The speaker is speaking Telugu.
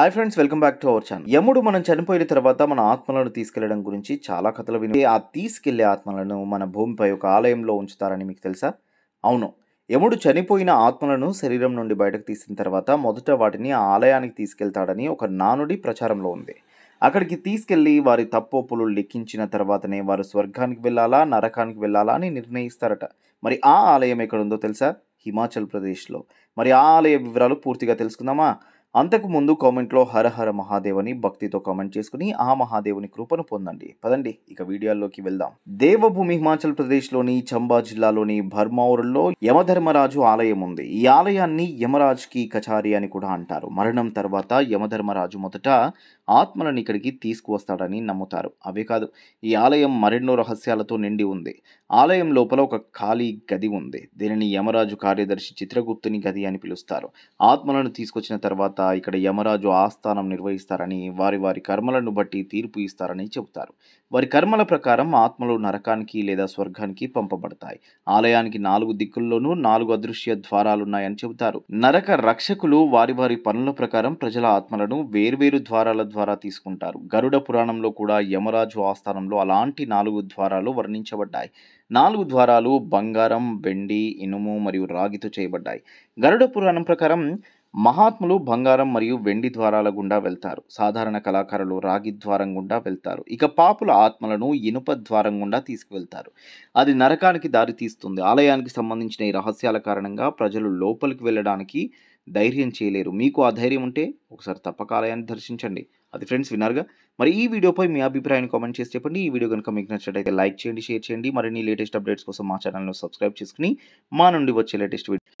hi friends welcome back to our channel యముడు మనం చనిపోయిన తర్వాత మన ఆత్మలను తీసుకెళ్లడం గురించి చాలా కథలు విని ఆ తీసుకెళ్లే ఆత్మలను మన భూమిపై ఒక ఆలయంలో ఉంచుతారని మీకు తెలుసా అవును యముడు చనిపోయిన ఆత్మలను శరీరం నుండి బయటకు తీసిన తర్వాత మొదట వాటిని ఆ ఆలయానికి తీసుకెళ్తాడని ఒక నానుడి ప్రచారంలో ఉంది అక్కడికి తీసుకెళ్లి వారి తప్పోపులు లెక్కించిన తర్వాతనే వారు స్వర్గానికి వెళ్ళాలా నరకానికి వెళ్ళాలా అని నిర్ణయిస్తారట మరి ఆ ఆలయం ఎక్కడుందో తెలుసా హిమాచల్ ప్రదేశ్లో మరి ఆ ఆలయ వివరాలు పూర్తిగా తెలుసుకుందామా అంతకుముందు కామెంట్లో హర హర మహాదేవని భక్తితో కామెంట్ చేసుకుని ఆ మహాదేవుని కృపను పొందండి పదండి ఇక వీడియోల్లోకి వెళ్దాం దేవభూమి హిమాచల్ ప్రదేశ్లోని చంబా జిల్లాలోని భర్మావురంలో యమధర్మరాజు ఆలయం ఉంది ఈ ఆలయాన్ని యమరాజ్ కి కచారి అని కూడా అంటారు మరణం తర్వాత యమధర్మరాజు మొదట ఆత్మలను ఇక్కడికి తీసుకువస్తాడని నమ్ముతారు అవే కాదు ఈ ఆలయం మరెన్నో రహస్యాలతో నిండి ఉంది ఆలయం లోపల ఒక ఖాళీ గది ఉంది దీనిని యమరాజు కార్యదర్శి చిత్రగుప్తుని గది అని పిలుస్తారు ఆత్మలను తీసుకొచ్చిన తర్వాత ఇక్కడ యమరాజు ఆస్థానం నిర్వహిస్తారని వారి వారి కర్మలను బట్టి తీర్పు ఇస్తారని చెబుతారు వారి కర్మల ప్రకారం ఆత్మలు నరకానికి లేదా స్వర్గానికి పంపబడతాయి ఆలయానికి నాలుగు దిక్కుల్లోనూ నాలుగు అదృశ్య ద్వారాలున్నాయని చెబుతారు నరక రక్షకులు వారి వారి పనుల ప్రకారం ప్రజల ఆత్మలను వేర్వేరు ద్వారాల ద్వారా తీసుకుంటారు గరుడ పురాణంలో కూడా యమరాజు ఆస్థానంలో అలాంటి నాలుగు ద్వారాలు వర్ణించబడ్డాయి నాలుగు ద్వారాలు బంగారం వెండి ఇనుము మరియు రాగితో చేయబడ్డాయి గరుడ పురాణం ప్రకారం మహాత్ములు బంగారం మరియు వెండి ద్వారాల గుండా వెళ్తారు సాధారణ కళాకారులు రాగి ద్వారం గుండా వెళ్తారు ఇక పాపుల ఆత్మలను ఇనుప ద్వారం గుండా తీసుకువెళ్తారు అది నరకానికి దారి తీస్తుంది ఆలయానికి సంబంధించిన ఈ రహస్యాల కారణంగా ప్రజలు లోపలికి వెళ్ళడానికి ధైర్యం చేయలేరు మీకు ఆ ధైర్యం ఉంటే ఒకసారి తప్పక ఆలయాన్ని దర్శించండి అది ఫ్రెండ్స్ విన్నారుగా మరి ఈ వీడియోపై మీ అభిప్రాయాన్ని కామెంట్ చేసి చెప్పండి ఈ వీడియో కనుక మీకు నచ్చినట్లయితే లైక్ చేయండి షేర్ చేయండి మరిన్ని లేటెస్ట్ అప్డేట్స్ కోసం మా ఛానల్ను సబ్స్క్రైబ్ చేసుకుని మా నుండి వచ్చే లేటెస్ట్ వీడియో